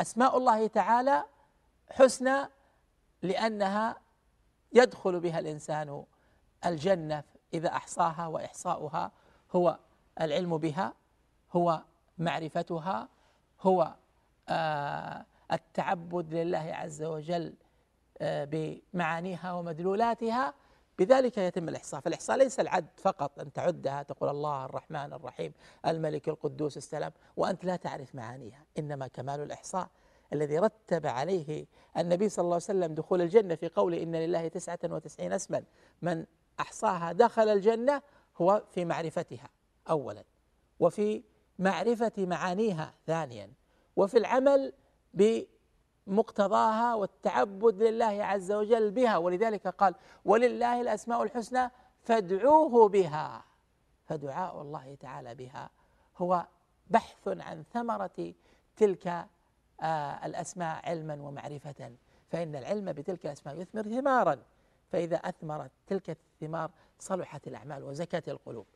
أسماء الله تعالى حسنى لأنها يدخل بها الإنسان الجنة إذا أحصاها وإحصاؤها هو العلم بها هو معرفتها هو آه، التعبد لله عز وجل آه، بمعانيها ومدلولاتها بذلك يتم الإحصاء فالإحصاء ليس العد فقط أن تعدها تقول الله الرحمن الرحيم الملك القدوس السلام وأنت لا تعرف معانيها إنما كمال الإحصاء الذي رتب عليه النبي صلى الله عليه وسلم دخول الجنة في قوله إن لله تسعة وتسعين اسما من أحصاها دخل الجنة هو في معرفتها أولا وفي معرفة معانيها ثانيا وفي العمل ب مقتضاها والتعبد لله عز وجل بها ولذلك قال ولله الاسماء الحسنى فادعوه بها فدعاء الله تعالى بها هو بحث عن ثمره تلك آه، الاسماء علما ومعرفه فان العلم بتلك الاسماء يثمر ثمارا فاذا اثمرت تلك الثمار صلحت الاعمال وزكت القلوب